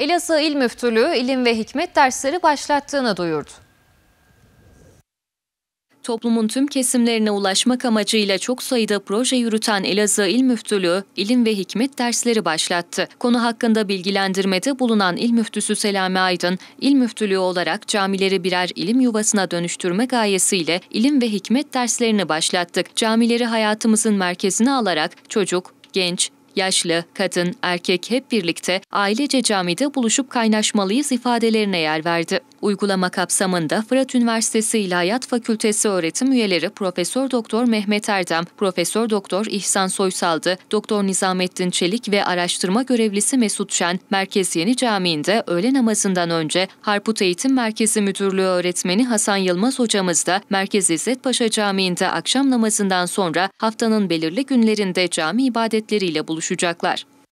Elazığ İl Müftülüğü ilim ve hikmet dersleri başlattığını duyurdu toplumun tüm kesimlerine ulaşmak amacıyla çok sayıda proje yürüten Elazığ İl Müftülüğü, ilim ve hikmet dersleri başlattı. Konu hakkında bilgilendirmede bulunan İl Müftüsü Selami Aydın, İl Müftülüğü olarak camileri birer ilim yuvasına dönüştürme gayesiyle ilim ve hikmet derslerini başlattık. Camileri hayatımızın merkezine alarak çocuk, genç, yaşlı, kadın, erkek hep birlikte ailece camide buluşup kaynaşmalıyız ifadelerine yer verdi. Uygulama kapsamında Fırat Üniversitesi İlahiyat Fakültesi öğretim üyeleri Profesör Doktor Mehmet Erdem, Profesör Doktor İhsan Soysaldı, Doktor Nizamettin Çelik ve araştırma görevlisi Mesut Şen, Merkez Yeni Camii'nde öğle namazından önce Harput Eğitim Merkezi Müdürlüğü öğretmeni Hasan Yılmaz hocamız da Merkez İzzet Camii'nde akşam namazından sonra haftanın belirli günlerinde cami ibadetleriyle buluşacaklar.